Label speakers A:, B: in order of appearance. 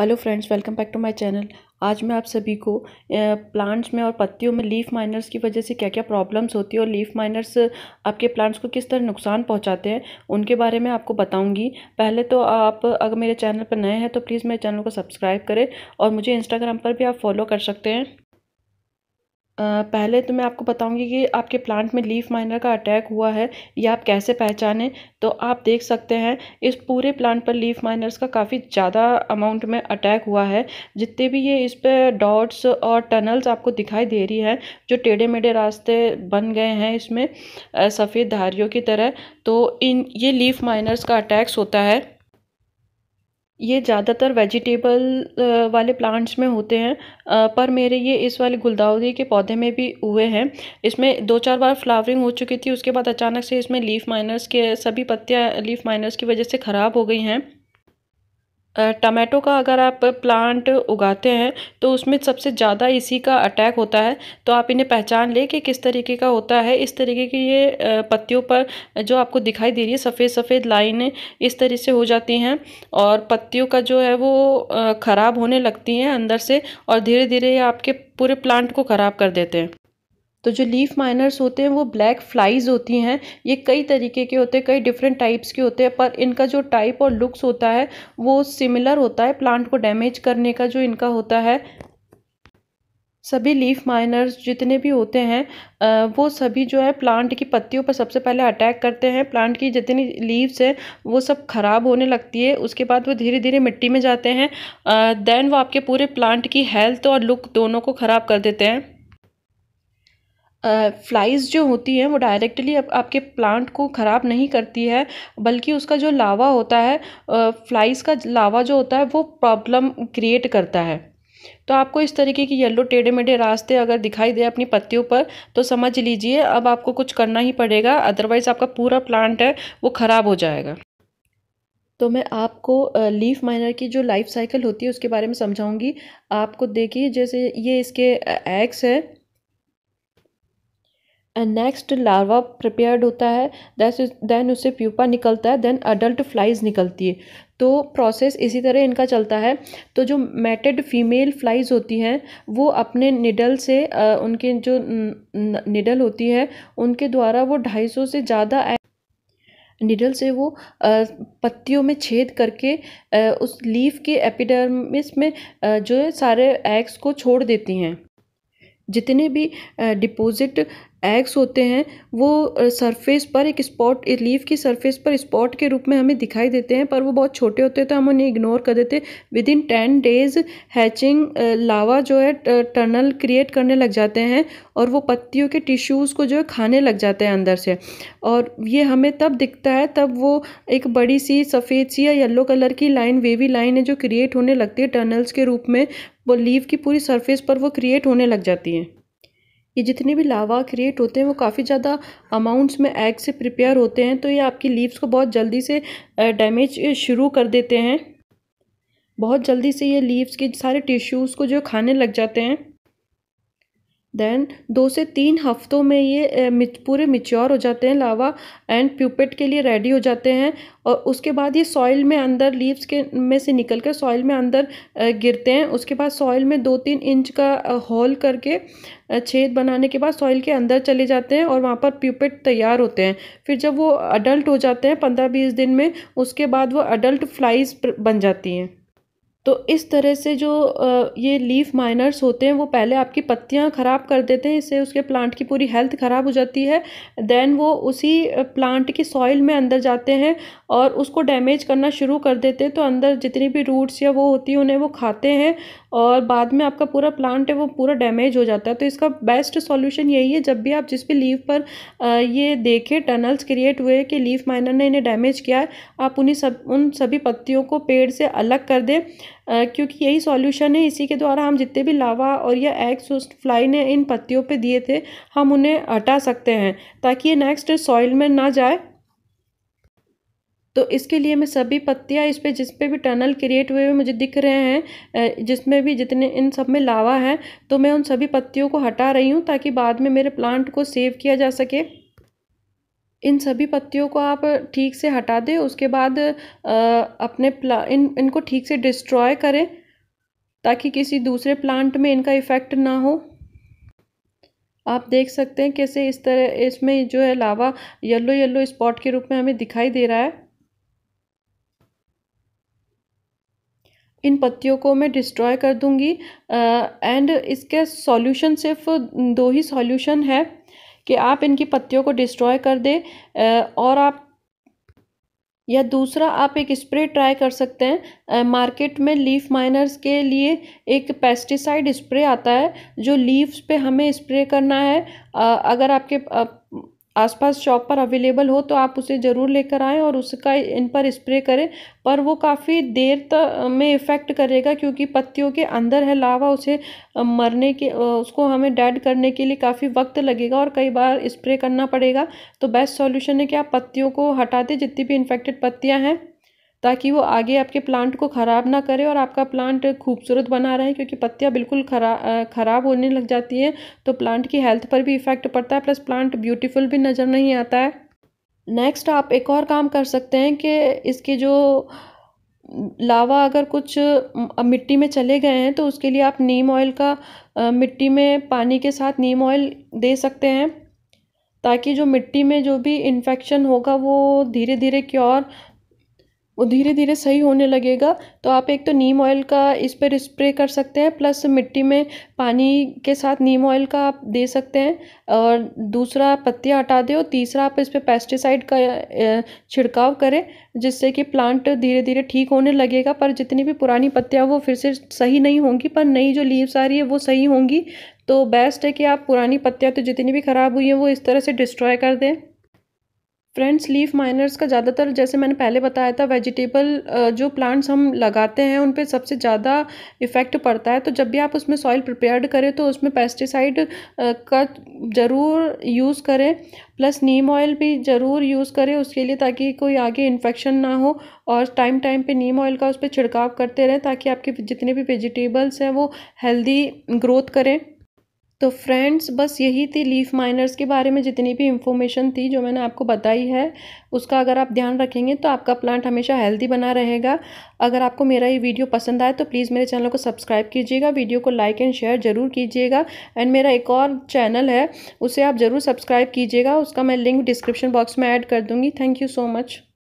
A: hello friends welcome back to my channel आज मैं आप सभी को प्लांट्स में और पत्तियों में लीफ माइनर्स की वजह से क्या क्या प्रॉब्लम्स होती है और लीफ माइनर्स आपके प्लांट्स को किस तरह नुकसान पहुंचाते हैं उनके बारे में आपको बताऊंगी पहले तो आप अगर मेरे चैनल पर नए हैं तो प्लीज़ मेरे चैनल को सब्सक्राइब करें और मुझे इंस्टाग्राम पर भी आप फॉलो कर सकते हैं पहले तो मैं आपको बताऊंगी कि आपके प्लांट में लीफ माइनर का अटैक हुआ है या आप कैसे पहचानें तो आप देख सकते हैं इस पूरे प्लांट पर लीफ माइनर्स का काफ़ी ज़्यादा अमाउंट में अटैक हुआ है जितने भी ये इस पर डॉट्स और टनल्स आपको दिखाई दे रही हैं जो टेढ़े मेढ़े रास्ते बन गए हैं इसमें सफ़ेद धारियों की तरह तो इन ये लीफ माइनर्स का अटैक्स होता है ये ज़्यादातर वेजिटेबल वाले प्लांट्स में होते हैं पर मेरे ये इस वाले गुलदाउदी के पौधे में भी हुए हैं इसमें दो चार बार फ्लावरिंग हो चुकी थी उसके बाद अचानक से इसमें लीफ माइनर्स के सभी पत्तियाँ लीफ माइनर्स की वजह से ख़राब हो गई हैं टमाटो का अगर आप प्लांट उगाते हैं तो उसमें सबसे ज़्यादा इसी का अटैक होता है तो आप इन्हें पहचान लें कि किस तरीके का होता है इस तरीके की ये पत्तियों पर जो आपको दिखाई दे रही है सफ़ेद सफ़ेद लाइनें इस तरह से हो जाती हैं और पत्तियों का जो है वो ख़राब होने लगती हैं अंदर से और धीरे धीरे ये आपके पूरे प्लांट को ख़राब कर देते हैं तो जो लीफ माइनर्स होते हैं वो ब्लैक फ्लाइज़ होती हैं ये कई तरीके के होते हैं कई डिफरेंट टाइप्स के होते हैं पर इनका जो टाइप और लुक्स होता है वो सिमिलर होता है प्लांट को डैमेज करने का जो इनका होता है सभी लीफ माइनर्स जितने भी होते हैं वो सभी जो है प्लांट की पत्तियों पर सबसे पहले अटैक करते हैं प्लांट की जितनी लीव्स हैं वो सब ख़राब होने लगती है उसके बाद वो धीरे धीरे मिट्टी में जाते हैं देन वो आपके पूरे प्लांट की हेल्थ और लुक दोनों को ख़राब कर देते हैं फ़्लाइज़ जो होती हैं वो डायरेक्टली आपके प्लांट को ख़राब नहीं करती है बल्कि उसका जो लावा होता है फ़्लाइज़ का लावा जो होता है वो प्रॉब्लम क्रिएट करता है तो आपको इस तरीके की येलो टेढ़े मेढ़े रास्ते अगर दिखाई दे अपनी पत्तियों पर तो समझ लीजिए अब आपको कुछ करना ही पड़ेगा अदरवाइज़ आपका पूरा प्लांट है वो ख़राब हो जाएगा तो मैं आपको लीफ माइनर की जो लाइफ साइकिल होती है उसके बारे में समझाऊंगी आपको देखिए जैसे ये इसके एग्स है नेक्स्ट लार्वा प्रिपेयर्ड होता है दैस देन उससे प्यूपा निकलता है देन अडल्ट फ्लाइज निकलती है तो प्रोसेस इसी तरह इनका चलता है तो जो मैटेड फीमेल फ्लाइज होती हैं वो अपने निडल से उनके जो निडल होती है उनके द्वारा वो ढाई सौ से ज़्यादा निडल से वो पत्तियों में छेद करके उस लीफ के एपिडर्मिस में जो है सारे एग्स को छोड़ देती हैं जितने भी डिपॉजिट एग्स होते हैं वो सरफेस पर एक स्पॉट लीफ की सरफेस पर स्पॉट के रूप में हमें दिखाई देते हैं पर वो बहुत छोटे होते हैं तो हम उन्हें इग्नोर कर देते हैं within ten days hatching larva जो है टनल क्रिएट करने लग जाते हैं और वो पत्तियों के टिश्यूज़ को जो है खाने लग जाते हैं अंदर से और ये हमें तब दिखता है तब वो एक बड़ी सी सफ़ेद सी या येल्लो कलर की लाइन वेवी लाइन है जो क्रिएट होने लगती है टनल्स के रूप में वो लीव की पूरी सरफेस पर वो क्रिएट होने लग जाती है ये जितने भी लावा क्रिएट होते हैं वो काफ़ी ज़्यादा अमाउंट्स में एग से प्रिपेयर होते हैं तो ये आपकी लीव्स को बहुत जल्दी से डैमेज शुरू कर देते हैं बहुत जल्दी से ये लीव्स के सारे टिश्यूज़ को जो खाने लग जाते हैं देन दो से तीन हफ्तों में ये पूरे मिच्योर हो जाते हैं लावा एंड प्यूपेट के लिए रेडी हो जाते हैं और उसके बाद ये सॉइल में अंदर लीव्स के में से निकल कर सॉइल में अंदर गिरते हैं उसके बाद सॉइल में दो तीन इंच का होल करके छेद बनाने के बाद सॉइल के अंदर चले जाते हैं और वहाँ पर प्यूपेट तैयार होते हैं फिर जब वो अडल्ट हो जाते हैं पंद्रह बीस दिन में उसके बाद वो अडल्ट फ्लाइज बन जाती हैं तो इस तरह से जो ये लीफ माइनर्स होते हैं वो पहले आपकी पत्तियाँ ख़राब कर देते हैं इससे उसके प्लांट की पूरी हेल्थ ख़राब हो जाती है देन वो उसी प्लांट की सॉइल में अंदर जाते हैं और उसको डैमेज करना शुरू कर देते हैं तो अंदर जितनी भी रूट्स या वो होती हैं उन्हें वो खाते हैं और बाद में आपका पूरा प्लांट है वो पूरा डैमेज हो जाता है तो इसका बेस्ट सॉल्यूशन यही है जब भी आप जिस भी लीव पर ये देखें टनल्स क्रिएट हुए कि लीफ माइनर ने इन्हें डैमेज किया है आप उन्हीं सब उन सभी पत्तियों को पेड़ से अलग कर दें क्योंकि यही सॉल्यूशन है इसी के द्वारा हम जितने भी लावा और या एग्स फ्लाई ने इन पत्तियों पर दिए थे हम उन्हें हटा सकते हैं ताकि ये नेक्स्ट सॉइल में ना जाए तो इसके लिए मैं सभी पत्तियाँ इस पर जिस भी टनल क्रिएट हुए हुए मुझे दिख रहे हैं जिसमें भी जितने इन सब में लावा है तो मैं उन सभी पत्तियों को हटा रही हूँ ताकि बाद में मेरे प्लांट को सेव किया जा सके इन सभी पत्तियों को आप ठीक से हटा दें उसके बाद आ, अपने प्ला इन इनको ठीक से डिस्ट्रॉय करें ताकि किसी दूसरे प्लांट में इनका इफ़ेक्ट ना हो आप देख सकते हैं कैसे इस तरह इसमें जो है लावा येलो येलो स्पॉट के रूप में हमें दिखाई दे रहा है इन पत्तियों को मैं डिस्ट्रॉय कर दूंगी एंड इसके सॉल्यूशन सिर्फ दो ही सॉल्यूशन है कि आप इनकी पत्तियों को डिस्ट्रॉय कर दे uh, और आप या दूसरा आप एक स्प्रे ट्राई कर सकते हैं मार्केट में लीफ माइनर्स के लिए एक पेस्टिसाइड स्प्रे आता है जो लीव्स पे हमें स्प्रे करना है अगर आपके आसपास शॉप पर अवेलेबल हो तो आप उसे ज़रूर लेकर आएँ और उसका इन पर स्प्रे करें पर वो काफ़ी देर तक में इफ़ेक्ट करेगा क्योंकि पत्तियों के अंदर है लावा उसे मरने के उसको हमें डेड करने के लिए काफ़ी वक्त लगेगा और कई बार स्प्रे करना पड़ेगा तो बेस्ट सॉल्यूशन है कि आप पत्तियों को हटा दें जितनी भी इन्फेक्टेड पत्तियाँ हैं ताकि वो आगे आपके प्लांट को ख़राब ना करे और आपका प्लांट खूबसूरत बना रहे क्योंकि पत्तियाँ बिल्कुल खरा ख़राब होने लग जाती हैं तो प्लांट की हेल्थ पर भी इफ़ेक्ट पड़ता है प्लस प्लांट ब्यूटीफुल भी नज़र नहीं आता है नेक्स्ट आप एक और काम कर सकते हैं कि इसके जो लावा अगर कुछ मिट्टी में चले गए हैं तो उसके लिए आप नीम ऑयल का मिट्टी में पानी के साथ नीम ऑयल दे सकते हैं ताकि जो मिट्टी में जो भी इन्फेक्शन होगा वो धीरे धीरे क्योर वो धीरे धीरे सही होने लगेगा तो आप एक तो नीम ऑयल का इस पर स्प्रे कर सकते हैं प्लस मिट्टी में पानी के साथ नीम ऑयल का आप दे सकते हैं और दूसरा पत्तियाँ हटा दें और तीसरा आप इस पर पेस्टिसाइड का छिड़काव करें जिससे कि प्लांट धीरे धीरे ठीक होने लगेगा पर जितनी भी पुरानी पत्तियाँ वो फिर से सही नहीं होंगी पर नई जो लीव्स आ रही है वो सही होंगी तो बेस्ट है कि आप पुरानी पत्तियाँ तो जितनी भी ख़राब हुई हैं वो इस तरह से डिस्ट्रॉय कर दें फ्रेंड्स लीफ माइनर्स का ज़्यादातर जैसे मैंने पहले बताया था वेजिटेबल जो प्लांट्स हम लगाते हैं उन पर सबसे ज़्यादा इफ़ेक्ट पड़ता है तो जब भी आप उसमें सॉइल प्रिपेयर्ड करें तो उसमें पेस्टिसाइड का ज़रूर यूज़ करें प्लस नीम ऑयल भी ज़रूर यूज़ करें उसके लिए ताकि कोई आगे इन्फेक्शन ना हो और टाइम टाइम पे नीम ऑयल का उस पर छिड़काव करते रहें ताकि आपके जितने भी वेजिटेबल्स हैं वो हेल्दी ग्रोथ करें तो फ्रेंड्स बस यही थी लीफ माइनर्स के बारे में जितनी भी इंफॉर्मेशन थी जो मैंने आपको बताई है उसका अगर आप ध्यान रखेंगे तो आपका प्लांट हमेशा हेल्दी बना रहेगा अगर आपको मेरा ये वीडियो पसंद आए तो प्लीज़ मेरे चैनल को सब्सक्राइब कीजिएगा वीडियो को लाइक एंड शेयर ज़रूर कीजिएगा एंड मेरा एक और चैनल है उसे आप ज़रूर सब्सक्राइब कीजिएगा उसका मैं लिंक डिस्क्रिप्शन बॉक्स में ऐड कर दूँगी थैंक यू सो मच